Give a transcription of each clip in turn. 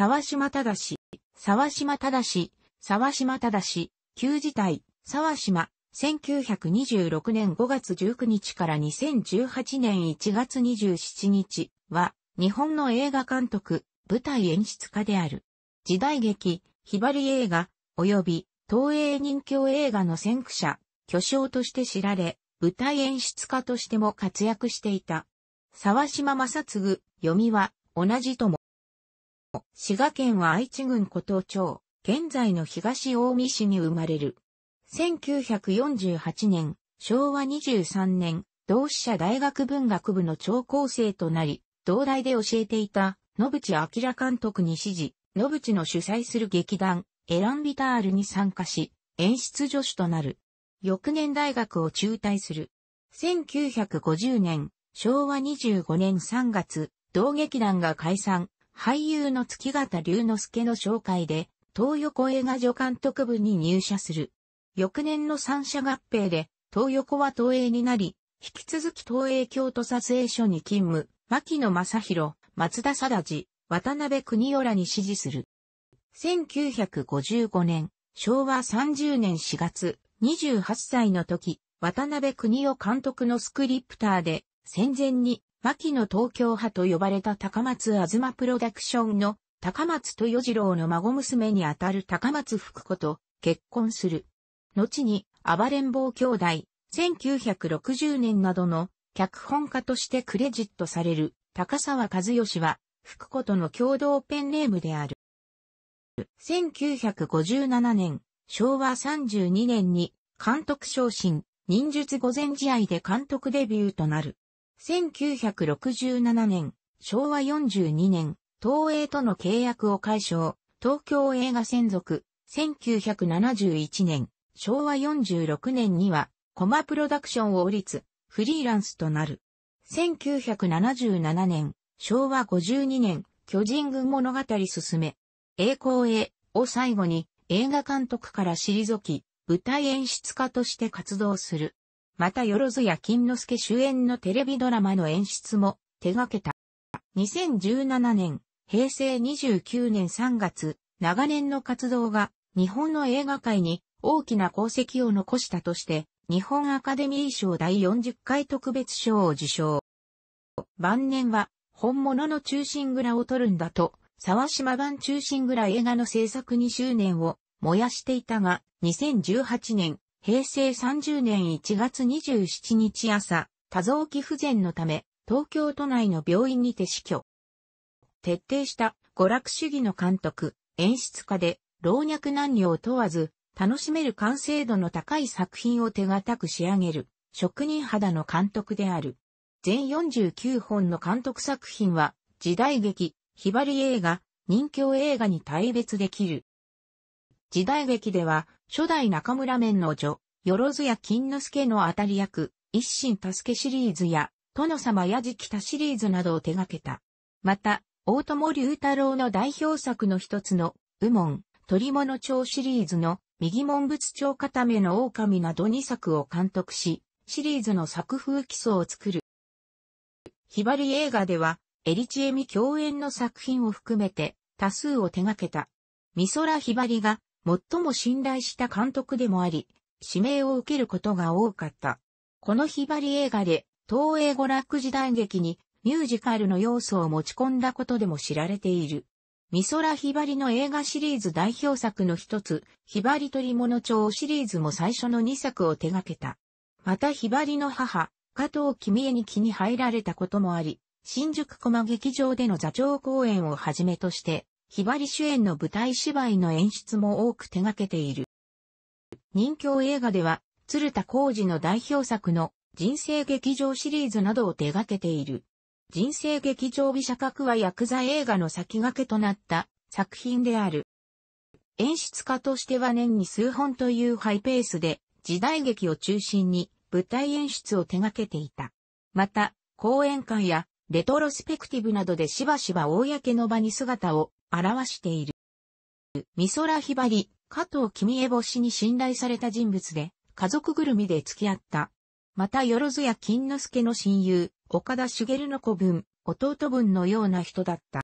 沢島忠沢島忠沢島忠旧時代、沢島、1926年5月19日から2018年1月27日は、日本の映画監督、舞台演出家である。時代劇、ひばり映画、及び、東映人形映画の先駆者、巨匠として知られ、舞台演出家としても活躍していた。沢島正嗣、読みは、同じとも。滋賀県は愛知郡古東町、現在の東大見市に生まれる。1948年、昭和23年、同志社大学文学部の長高生となり、同大で教えていた野淵明監督に指示、野淵の主催する劇団、エランビタールに参加し、演出助手となる。翌年大学を中退する。1950年、昭和25年3月、同劇団が解散、俳優の月形龍之介の紹介で、東横映画助監督部に入社する。翌年の三者合併で、東横は東映になり、引き続き東映京都撮影所に勤務、牧野正宏、松田貞治、渡辺国夫らに指示する。1955年、昭和30年4月、28歳の時、渡辺国夫監督のスクリプターで、戦前に牧野東京派と呼ばれた高松あずまプロダクションの高松豊次郎の孫娘にあたる高松福子と結婚する。後に暴れん坊兄弟、1960年などの脚本家としてクレジットされる高沢和義は福子との共同ペンネームである。1957年、昭和32年に監督昇進、忍術御前試合で監督デビューとなる。1967年、昭和42年、東映との契約を解消、東京映画専属、1971年、昭和46年には、コマプロダクションを降りつ、フリーランスとなる。1977年、昭和52年、巨人軍物語進め、栄光へを最後に映画監督から退き、舞台演出家として活動する。またよろずや金之助主演のテレビドラマの演出も手掛けた。2017年、平成29年3月、長年の活動が日本の映画界に大きな功績を残したとして、日本アカデミー賞第40回特別賞を受賞。晩年は本物の中心蔵を取るんだと、沢島版中心蔵映画の制作2周年を燃やしていたが、2018年、平成30年1月27日朝、多臓器不全のため、東京都内の病院にて死去。徹底した娯楽主義の監督、演出家で、老若男女を問わず、楽しめる完成度の高い作品を手堅く仕上げる、職人肌の監督である。全49本の監督作品は、時代劇、ひばり映画、人気映画に大別できる。時代劇では、初代中村面の女、よろずや金之助の当たり役、一心助けシリーズや、殿様やじきたシリーズなどを手掛けた。また、大友龍太郎の代表作の一つの、右門、鳥物町シリーズの、右門仏町固めの狼など二作を監督し、シリーズの作風基礎を作る。ひばり映画では、エリチエミ共演の作品を含めて、多数を手掛けた。ソラひばりが、最も信頼した監督でもあり、指名を受けることが多かった。このひばり映画で、東映娯楽時代劇にミュージカルの要素を持ち込んだことでも知られている。美空ひばりの映画シリーズ代表作の一つ、ひばり鳥物町シリーズも最初の2作を手掛けた。またひばりの母、加藤君江に気に入られたこともあり、新宿駒劇場での座長公演をはじめとして、ひばり主演の舞台芝居の演出も多く手掛けている。任侠映画では、鶴田浩二の代表作の人生劇場シリーズなどを手掛けている。人生劇場美写格は薬剤映画の先駆けとなった作品である。演出家としては年に数本というハイペースで時代劇を中心に舞台演出を手掛けていた。また、講演会やレトロスペクティブなどでしばしば公の場に姿を表している。美空ひばり、加藤君江星に信頼された人物で、家族ぐるみで付き合った。また、よろずや金之助の親友、岡田茂の子分、弟分のような人だった。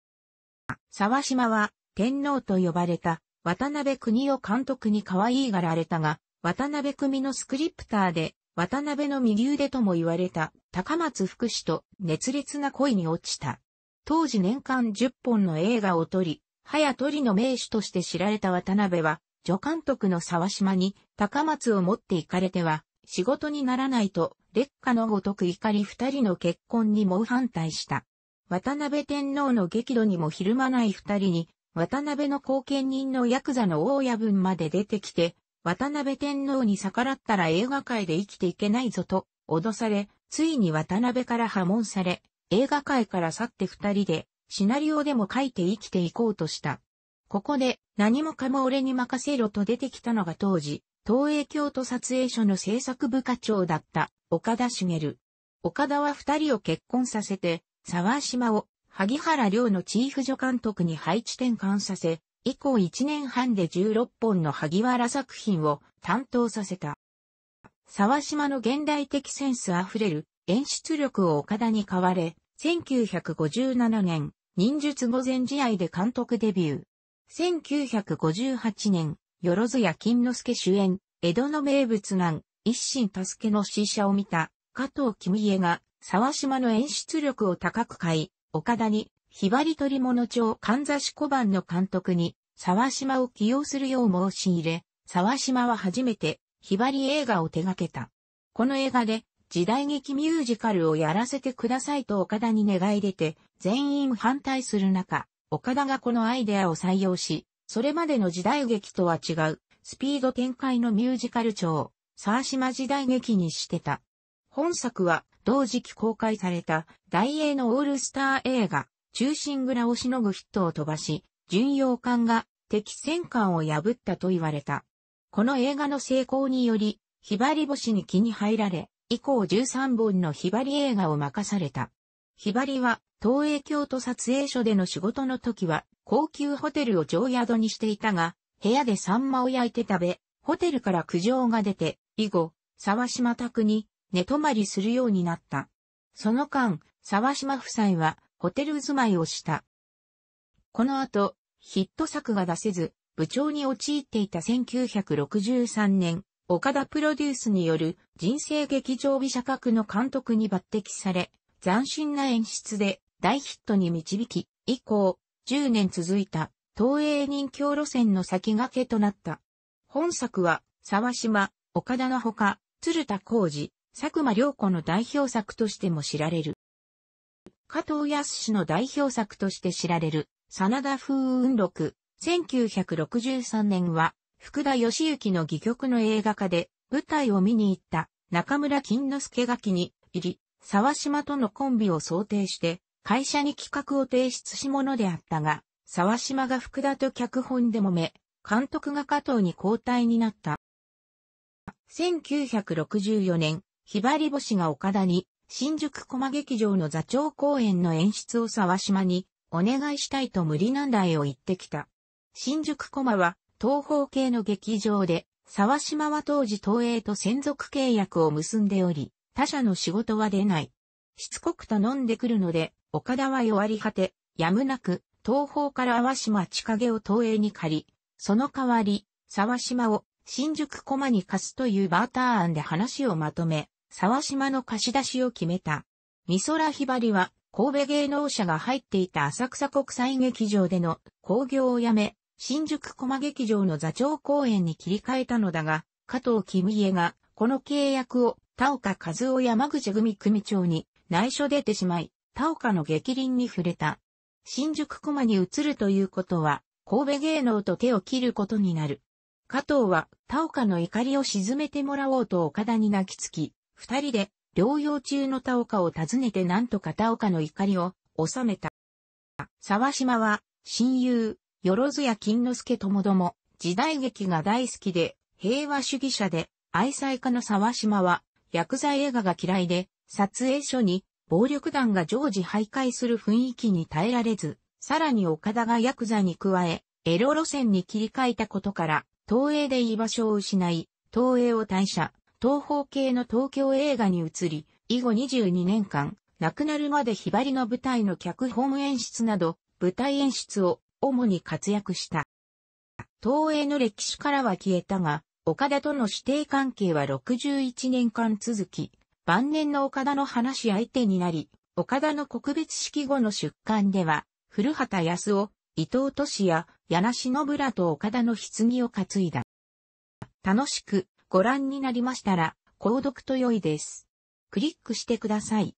沢島は、天皇と呼ばれた、渡辺国夫監督に可愛いがられたが、渡辺組のスクリプターで、渡辺の右腕とも言われた、高松福士と熱烈な恋に落ちた。当時年間10本の映画を撮り、早撮りの名手として知られた渡辺は、助監督の沢島に高松を持って行かれては、仕事にならないと、劣化のごとく怒り二人の結婚に猛反対した。渡辺天皇の激怒にもひるまない二人に、渡辺の後見人のヤクザの大親分まで出てきて、渡辺天皇に逆らったら映画界で生きていけないぞと、脅され、ついに渡辺から破門され、映画界から去って二人で、シナリオでも書いて生きていこうとした。ここで、何もかも俺に任せろと出てきたのが当時、東映京都撮影所の制作部課長だった、岡田茂。岡田は二人を結婚させて、沢島を、萩原亮のチーフ助監督に配置転換させ、以降一年半で16本の萩原作品を担当させた。沢島の現代的センスあふれる演出力を岡田に代われ、1957年、忍術午前試合で監督デビュー。1958年、よろずや金之助主演、江戸の名物男、一心助けの死者を見た、加藤君家が、沢島の演出力を高く買い、岡田に、ひばり取物町かんざし小判の監督に、沢島を起用するよう申し入れ、沢島は初めて、ひばり映画を手掛けた。この映画で、時代劇ミュージカルをやらせてくださいと岡田に願い出て、全員反対する中、岡田がこのアイデアを採用し、それまでの時代劇とは違う、スピード展開のミュージカル調沢島時代劇にしてた。本作は、同時期公開された、大英のオールスター映画、中心蔵をしのぐヒットを飛ばし、巡洋艦が敵戦艦を破ったと言われた。この映画の成功により、ひばり星に気に入られ、以降13本のひばり映画を任された。ひばりは、東映京都撮影所での仕事の時は、高級ホテルを常宿にしていたが、部屋でサンマを焼いて食べ、ホテルから苦情が出て、以後、沢島宅に寝泊まりするようになった。その間、沢島夫妻はホテル住まいをした。この後、ヒット作が出せず、部長に陥っていた1963年、岡田プロデュースによる人生劇場美写格の監督に抜擢され、斬新な演出で大ヒットに導き、以降、10年続いた東映人侠路線の先駆けとなった。本作は、沢島、岡田のほか、鶴田浩二、佐久間良子の代表作としても知られる。加藤康の代表作として知られる、真田風雲録、1963年は、福田義行の戯曲の映画化で舞台を見に行った中村金之助が気に入り、沢島とのコンビを想定して会社に企画を提出しものであったが、沢島が福田と脚本で揉め、監督が加藤に交代になった。1964年、ひばり星が岡田に、新宿駒劇場の座長公演の演出を沢島に、お願いしたいと無理難題を言ってきた。新宿駒は、東方系の劇場で、沢島は当時東映と専属契約を結んでおり、他社の仕事は出ない。しつこくと飲んでくるので、岡田は弱り果て、やむなく、東方から淡島千景を東映に借り、その代わり、沢島を新宿駒に貸すというバーター案で話をまとめ、沢島の貸し出しを決めた。美空ひばりは、神戸芸能者が入っていた浅草国際劇場での興行をやめ、新宿駒劇場の座長公演に切り替えたのだが、加藤君家が、この契約を、田岡和夫山口組組長に内緒出てしまい、田岡の激輪に触れた。新宿駒に移るということは、神戸芸能と手を切ることになる。加藤は、田岡の怒りを沈めてもらおうと岡田に泣きつき、二人で、療養中の田岡を訪ねてなんとか田岡の怒りを、収めた。沢島は、親友、よろずや金之助ともども、時代劇が大好きで、平和主義者で、愛妻家の沢島は、薬剤映画が嫌いで、撮影所に、暴力団が常時徘徊する雰囲気に耐えられず、さらに岡田がヤクザに加え、エロ路線に切り替えたことから、東映で居場所を失い、東映を退社、東方系の東京映画に移り、以後22年間、亡くなるまでひばりの舞台の脚本演出など、舞台演出を主に活躍した。東映の歴史からは消えたが、岡田との指定関係は61年間続き、晩年の岡田の話し相手になり、岡田の告別式後の出棺では、古畑康夫、伊藤俊也、柳忍村と岡田の棺を担いだ。楽しくご覧になりましたら、購読と良いです。クリックしてください。